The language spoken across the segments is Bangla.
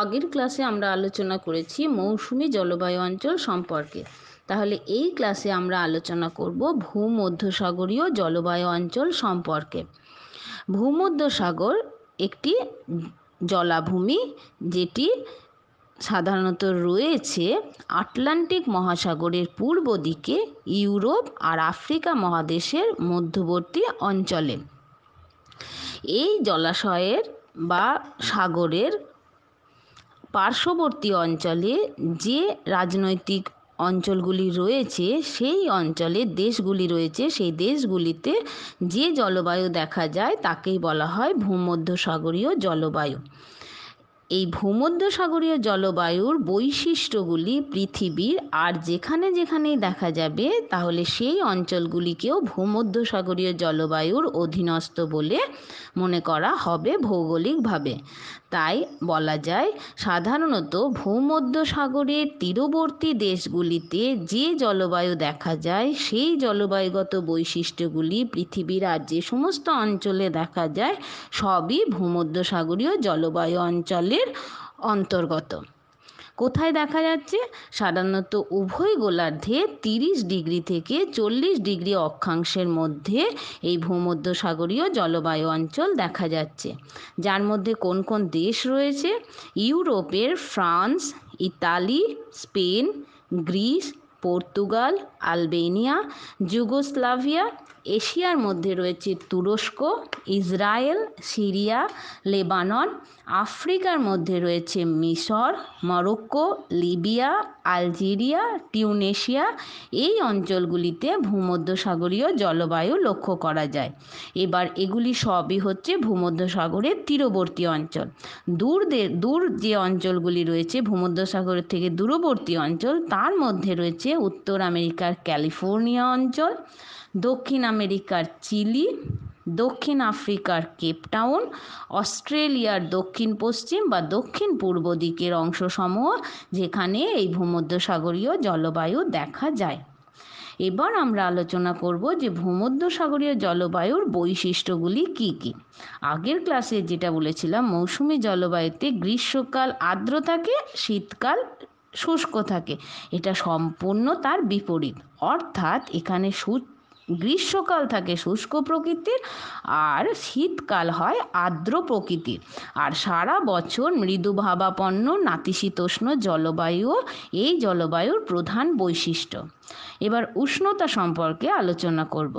আগের ক্লাসে আমরা আলোচনা করেছি মৌসুমি জলবায়ু অঞ্চল সম্পর্কে তাহলে এই ক্লাসে আমরা আলোচনা করব ভূমধ্যসাগরীয় জলবায়ু অঞ্চল সম্পর্কে ভূমধ্যসাগর একটি জলাভূমি যেটি সাধারণত রয়েছে আটলান্টিক মহাসাগরের পূর্ব দিকে ইউরোপ আর আফ্রিকা মহাদেশের মধ্যবর্তী অঞ্চলে এই জলাশয়ের বা সাগরের পার্শ্ববর্তী অঞ্চলে যে রাজনৈতিক অঞ্চলগুলি রয়েছে সেই অঞ্চলে দেশগুলি রয়েছে সেই দেশগুলিতে যে জলবায়ু দেখা যায় তাকেই বলা হয় ভূমধ্যসাগরীয় জলবায়ু এই ভূমধ্যসাগরীয় জলবায়ুর বৈশিষ্ট্যগুলি পৃথিবীর আর যেখানে যেখানেই দেখা যাবে তাহলে সেই অঞ্চলগুলিকেও ভূমধ্যসাগরীয় জলবায়ুর অধীনস্থ বলে মনে করা হবে ভৌগোলিকভাবে তাই বলা যায় সাধারণত ভূমধ্যসাগরের তীরবর্তী দেশগুলিতে যে জলবায়ু দেখা যায় সেই জলবায়ুগত বৈশিষ্ট্যগুলি পৃথিবীর আর যে সমস্ত অঞ্চলে দেখা যায় সবই ভূমধ্যসাগরীয় জলবায়ু অঞ্চলের অন্তর্গত কোথায় দেখা যাচ্ছে সাধারণত উভয় গোলার্ধে তিরিশ ডিগ্রি থেকে চল্লিশ ডিগ্রি অক্ষাংশের মধ্যে এই ভূমধ্যসাগরীয় জলবায়ু অঞ্চল দেখা যাচ্ছে যার মধ্যে কোন কোন দেশ রয়েছে ইউরোপের ফ্রান্স ইতালি Spain Greece Portugal Albania Yugoslavia এশিয়ার মধ্যে রয়েছে তুরস্ক ইজরায়েল সিরিয়া লেবানন আফ্রিকার মধ্যে রয়েছে মিশর মরক্কো লিবিয়া আলজেরিয়া টিউনেশিয়া এই অঞ্চলগুলিতে ভূমধ্যসাগরীয় জলবায়ু লক্ষ্য করা যায় এবার এগুলি সবই হচ্ছে ভূমধ্যসাগরের তীরবর্তী অঞ্চল দূর দূর যে অঞ্চলগুলি রয়েছে ভূমধ্যসাগরের থেকে দূরবর্তী অঞ্চল তার মধ্যে রয়েছে উত্তর আমেরিকার ক্যালিফোর্নিয়া অঞ্চল দক্ষিণ আমেরিকার চিলি দক্ষিণ আফ্রিকার কেপটাউন অস্ট্রেলিয়ার দক্ষিণ পশ্চিম বা দক্ষিণ পূর্ব দিকের অংশসমূহ যেখানে এই ভূমধ্যসাগরীয় জলবায়ু দেখা যায় এবার আমরা আলোচনা করব যে ভূমধ্যসাগরীয় জলবায়ুর বৈশিষ্ট্যগুলি কি কি আগের ক্লাসে যেটা বলেছিলাম মৌসুমি জলবায়ুতে গ্রীষ্মকাল আর্দ্র থাকে শীতকাল শুষ্ক থাকে এটা সম্পূর্ণ তার বিপরীত অর্থাৎ এখানে সূর্য গ্রীষ্মকাল থাকে শুষ্ক প্রকৃতির আর শীতকাল হয় আর্দ্র প্রকৃতির আর সারা বছর মৃদুভাবাপন্ন নাতিশীতোষ্ণ জলবায়ু এই জলবায়ুর প্রধান বৈশিষ্ট্য এবার উষ্ণতা সম্পর্কে আলোচনা করব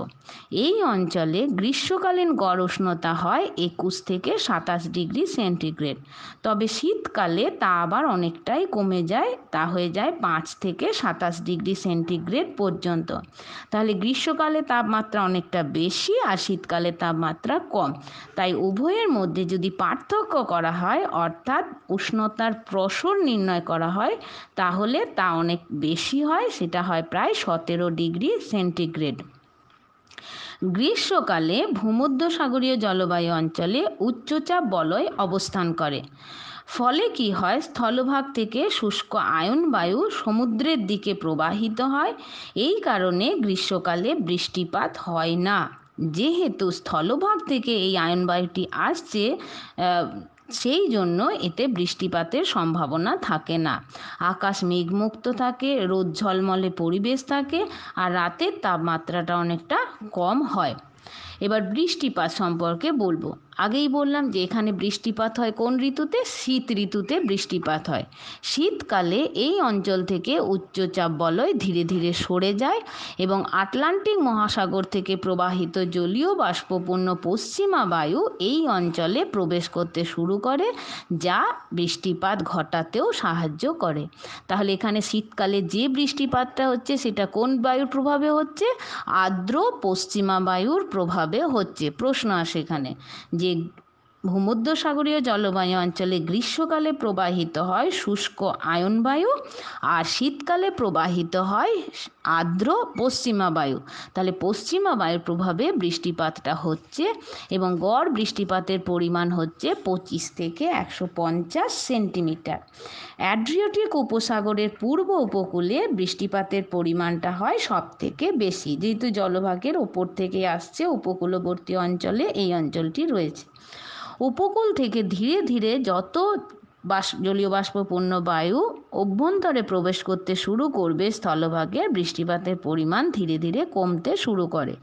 এই অঞ্চলে গ্রীষ্মকালীন গড় উষ্ণতা হয় একুশ থেকে সাতাশ ডিগ্রি সেন্টিগ্রেড তবে শীতকালে তা আবার অনেকটাই কমে যায় তা হয়ে যায় পাঁচ থেকে সাতাশ ডিগ্রি সেন্টিগ্রেড পর্যন্ত তাহলে গ্রীষ্মকালে গ্রীষ্মকালে তাপমাত্রা অনেকটা বেশি আর শীতকালে তাপমাত্রা কম তাই উভয়ের মধ্যে যদি পার্থক্য করা হয় অর্থাৎ উষ্ণতার প্রসর নির্ণয় করা হয় তাহলে তা অনেক বেশি হয় সেটা হয় প্রায় সতেরো ডিগ্রি সেন্টিগ্রেড গ্রীষ্মকালে ভূমধ্যসাগরীয় জলবায়ু অঞ্চলে উচ্চচাপ বলয় অবস্থান করে ফলে কি হয় স্থলভাগ থেকে শুষ্ক আয়ন বায়ু সমুদ্রের দিকে প্রবাহিত হয় এই কারণে গ্রীষ্মকালে বৃষ্টিপাত হয় না যেহেতু স্থলভাগ থেকে এই আয়ন বায়ুটি আসছে সেই জন্য এতে বৃষ্টিপাতের সম্ভাবনা থাকে না আকাশ মেঘমুক্ত থাকে রোদ ঝলমলে পরিবেশ থাকে আর রাতের তাপমাত্রাটা অনেকটা কম হয় এবার বৃষ্টিপাত সম্পর্কে বলবো আগেই বললাম যে এখানে বৃষ্টিপাত হয় কোন ঋতুতে শীত ঋতুতে বৃষ্টিপাত হয় শীতকালে এই অঞ্চল থেকে উচ্চচাপ বলয় ধীরে ধীরে সরে যায় এবং আটলান্টিক মহাসাগর থেকে প্রবাহিত জলীয় বাষ্পপূর্ণ পশ্চিমা বায়ু এই অঞ্চলে প্রবেশ করতে শুরু করে যা বৃষ্টিপাত ঘটাতেও সাহায্য করে তাহলে এখানে শীতকালে যে বৃষ্টিপাতটা হচ্ছে সেটা কোন বায়ুর প্রভাবে হচ্ছে আর্দ্র পশ্চিমা বায়ুর প্রভাব কবে হচ্ছে প্রশ্ন আসে এখানে যে ভূমধ্যসাগরীয় জলবায়ু অঞ্চলে গ্রীষ্মকালে প্রবাহিত হয় শুষ্ক আয়ন বায়ু আর শীতকালে প্রবাহিত হয় আর্দ্র পশ্চিমা বায়ু তাহলে পশ্চিমা বায়ুর প্রভাবে বৃষ্টিপাতটা হচ্ছে এবং গড় বৃষ্টিপাতের পরিমাণ হচ্ছে পঁচিশ থেকে একশো পঞ্চাশ সেন্টিমিটার অ্যাড্রিওটিক উপসাগরের পূর্ব উপকূলে বৃষ্টিপাতের পরিমাণটা হয় সব থেকে বেশি যেহেতু জলভাগের ওপর থেকে আসছে উপকূলবর্তী অঞ্চলে এই অঞ্চলটি রয়েছে উপকূল থেকে ধীরে ধীরে যত বাস জলীয় বাষ্পপূর্ণ বায়ু অভ্যন্তরে প্রবেশ করতে শুরু করবে স্থলভাগে বৃষ্টিপাতের পরিমাণ ধীরে ধীরে কমতে শুরু করে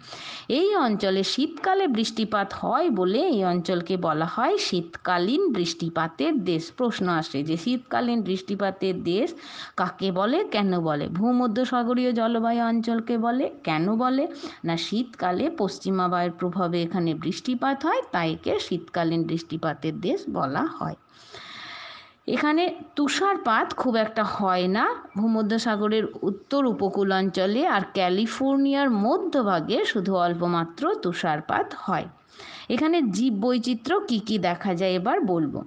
এই অঞ্চলে শীতকালে বৃষ্টিপাত হয় বলে এই অঞ্চলকে বলা হয় শীতকালীন বৃষ্টিপাতের দেশ প্রশ্ন আসে যে শীতকালীন বৃষ্টিপাতের দেশ কাকে বলে কেন বলে ভূমধ্যসাগরীয় জলবায়ু অঞ্চলকে বলে কেন বলে না শীতকালে পশ্চিমা বায়ুর প্রভাবে এখানে বৃষ্টিপাত হয় তাইকে শীতকালীন বৃষ্টিপাতের দেশ বলা হয় এখানে তুষারপাত খুব একটা হয় না ভূমধ্যসাগরের উত্তর উপকূল অঞ্চলে আর ক্যালিফোর্নিয়ার মধ্যভাগে শুধু অল্পমাত্র তুষারপাত হয় এখানে জীববৈচিত্র্য কী কী দেখা যায় এবার বলবো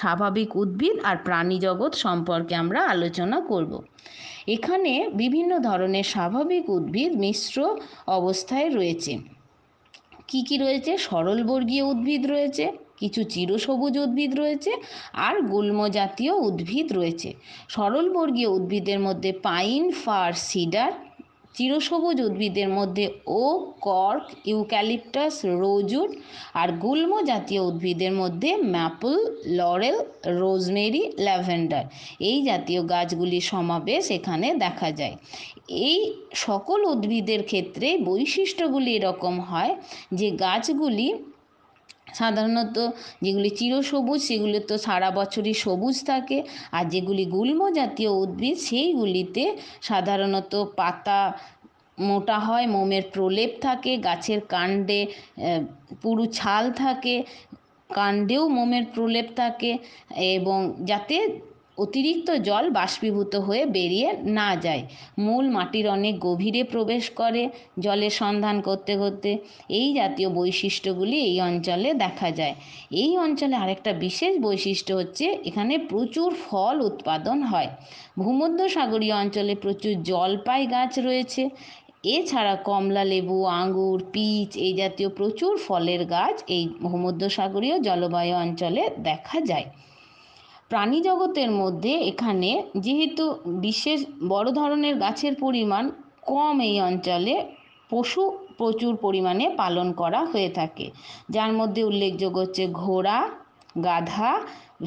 স্বাভাবিক উদ্ভিদ আর প্রাণী জগৎ সম্পর্কে আমরা আলোচনা করব এখানে বিভিন্ন ধরনের স্বাভাবিক উদ্ভিদ মিশ্র অবস্থায় রয়েছে কি কি রয়েছে সরলবর্গীয় উদ্ভিদ রয়েছে কিছু চিরসবুজ উদ্ভিদ রয়েছে আর গুল্মজাতীয় উদ্ভিদ রয়েছে সরলবর্গীয় উদ্ভিদের মধ্যে পাইন ফার সিডার চিরসবুজ উদ্ভিদের মধ্যে ও কর্ক ইউক্যালিপটাস রোজউড আর গুল্ম জাতীয় উদ্ভিদের মধ্যে ম্যাপল লরেল রোজমেরি ল্যাভেন্ডার এই জাতীয় গাছগুলি সমাবেশ এখানে দেখা যায় এই সকল উদ্ভিদের ক্ষেত্রে বৈশিষ্ট্যগুলি এরকম হয় যে গাছগুলি সাধারণত যেগুলি চিরসবুজ সেগুলি তো সারা বছরই সবুজ থাকে আর যেগুলি গুল্ম জাতীয় উদ্ভিদ সেইগুলিতে সাধারণত পাতা মোটা হয় মোমের প্রলেপ থাকে গাছের কাণ্ডে পুরু ছাল থাকে কাণ্ডেও মোমের প্রলেপ থাকে এবং যাতে অতিরিক্ত জল বাষ্পীভূত হয়ে বেরিয়ে না যায় মূল মাটির অনেক গভীরে প্রবেশ করে জলের সন্ধান করতে করতে এই জাতীয় বৈশিষ্ট্যগুলি এই অঞ্চলে দেখা যায় এই অঞ্চলে আরেকটা বিশেষ বৈশিষ্ট্য হচ্ছে এখানে প্রচুর ফল উৎপাদন হয় ভূমধ্য সাগরীয় অঞ্চলে প্রচুর জলপাই গাছ রয়েছে এছাড়া কমলা লেবু আঙুর পিচ এই জাতীয় প্রচুর ফলের গাছ এই ভূমধ্যসাগরীয় জলবায়ু অঞ্চলে দেখা যায় প্রাণী জগতের মধ্যে এখানে যেহেতু বিশেষ বড় ধরনের গাছের পরিমাণ কম এই অঞ্চলে পশু প্রচুর পরিমাণে পালন করা হয়ে থাকে যার মধ্যে উল্লেখযোগ্য হচ্ছে ঘোড়া গাধা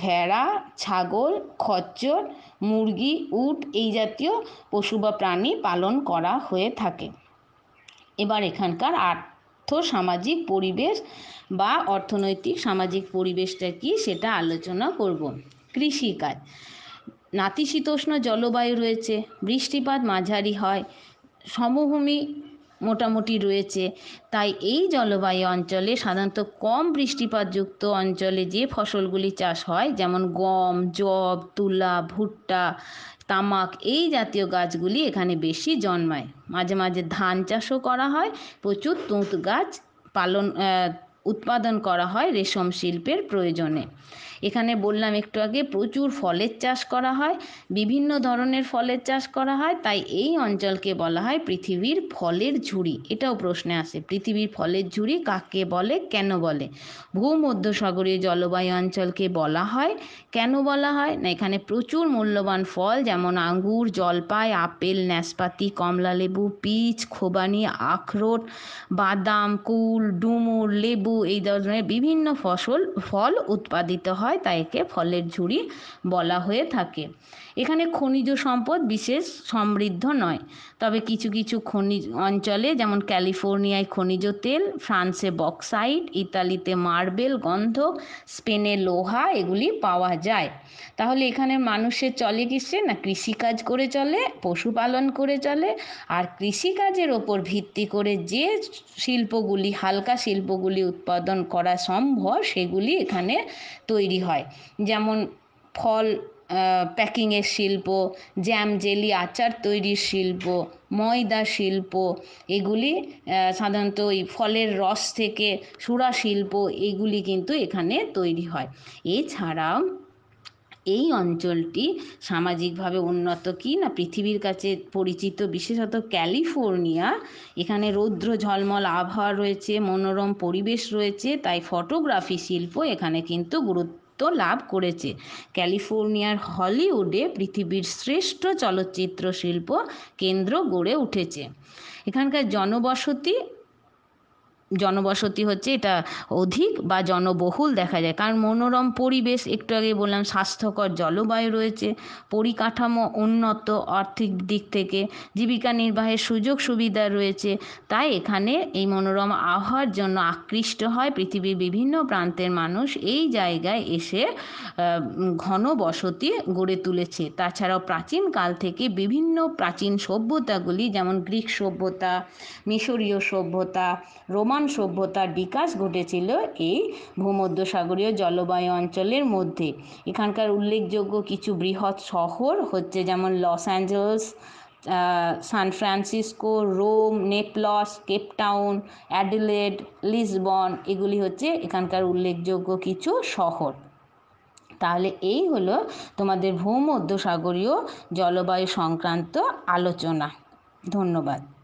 ভেড়া ছাগল খচ্চর মুরগি উট এই জাতীয় পশু বা প্রাণী পালন করা হয়ে থাকে এবার এখানকার আর্থ সামাজিক পরিবেশ বা অর্থনৈতিক সামাজিক পরিবেশটা কি সেটা আলোচনা করব কৃষিকাজ নাতিশীতোষ্ণ জলবায়ু রয়েছে বৃষ্টিপাত মাঝারি হয় সমভূমি মোটামুটি রয়েছে তাই এই জলবায়ু অঞ্চলে সাধারণত কম বৃষ্টিপাতযুক্ত অঞ্চলে যে ফসলগুলি চাষ হয় যেমন গম জব তুলা ভুট্টা তামাক এই জাতীয় গাছগুলি এখানে বেশি জন্মায় মাঝে মাঝে ধান চাষও করা হয় প্রচুর তুঁত গাছ পালন উৎপাদন করা হয় রেশম শিল্পের প্রয়োজনে এখানে বললাম একটু আগে প্রচুর ফলের চাষ করা হয় বিভিন্ন ধরনের ফলের চাষ করা হয় তাই এই অঞ্চলকে বলা হয় পৃথিবীর ফলের ঝুড়ি এটাও প্রশ্নে আসে পৃথিবীর ফলের ঝুড়ি কাকে বলে কেন বলে ভূমধ্য সাগরীয় জলবায়ু অঞ্চলকে বলা হয় কেন বলা হয় না এখানে প্রচুর মূল্যবান ফল যেমন আঙ্গুর জলপাই আপেল ন্যাসপাতি কমলালেবু পিচ খোবানি আখরোট বাদাম কুল ডুমুর লেবু এই ধরনের বিভিন্ন ফসল ফল উৎপাদিত হয় হয় তাই একে ফলের ঝুড়ি বলা হয়ে থাকে এখানে খনিজ সম্পদ বিশেষ সমৃদ্ধ নয় তবে কিছু কিছু খনিজ অঞ্চলে যেমন ক্যালিফোর্নিয়ায় খনিজ তেল ফ্রান্সে বক্সাইট ইতালিতে মার্বেল গন্ধ স্পেনে লোহা এগুলি পাওয়া যায় তাহলে এখানে মানুষের চলে কিসে না কৃষিকাজ করে চলে পশুপালন করে চলে আর কৃষিকাজের ওপর ভিত্তি করে যে শিল্পগুলি হালকা শিল্পগুলি উৎপাদন করা সম্ভব সেগুলি এখানে তৈরি তৈরি হয় যেমন ফল প্যাকিংয়ের শিল্প জ্যাম জেলি আচার তৈরির শিল্প ময়দা শিল্প এগুলি সাধারণত ওই ফলের রস থেকে সুরা শিল্প এগুলি কিন্তু এখানে তৈরি হয় এছাড়াও এই অঞ্চলটি সামাজিকভাবে উন্নত কি না পৃথিবীর কাছে পরিচিত বিশেষত ক্যালিফোর্নিয়া এখানে রৌদ্র ঝলমল আবহাওয়া রয়েছে মনোরম পরিবেশ রয়েছে তাই ফটোগ্রাফি শিল্প এখানে কিন্তু গুরুত্ব স্থায়িত্ব লাভ করেছে ক্যালিফোর্নিয়ার হলিউডে পৃথিবীর শ্রেষ্ঠ চলচ্চিত্র শিল্প কেন্দ্র গড়ে উঠেছে এখানকার জনবসতি জনবসতি হচ্ছে এটা অধিক বা জনবহুল দেখা যায় কারণ মনোরম পরিবেশ একটু আগে বললাম স্বাস্থ্যকর জলবায়ু রয়েছে পরিকাঠামো উন্নত আর্থিক দিক থেকে জীবিকা নির্বাহের সুযোগ সুবিধা রয়েছে তাই এখানে এই মনোরম আবহাওয়ার জন্য আকৃষ্ট হয় পৃথিবীর বিভিন্ন প্রান্তের মানুষ এই জায়গায় এসে ঘন বসতি গড়ে তুলেছে তাছাড়াও প্রাচীনকাল থেকে বিভিন্ন প্রাচীন সভ্যতাগুলি যেমন গ্রিক সভ্যতা মিশরীয় সভ্যতা রোমান রোমান সভ্যতার বিকাশ ঘটেছিল এই ভূমধ্যসাগরীয় জলবায়ু অঞ্চলের মধ্যে এখানকার উল্লেখযোগ্য কিছু বৃহৎ শহর হচ্ছে যেমন Los Angeles San Francisco Rome Naples Cape Town Adelaide Lisbon এগুলি হচ্ছে এখানকার উল্লেখযোগ্য কিছু শহর তাহলে এই হলো তোমাদের ভূমধ্যসাগরীয় জলবায়ু সংক্রান্ত আলোচনা ধন্যবাদ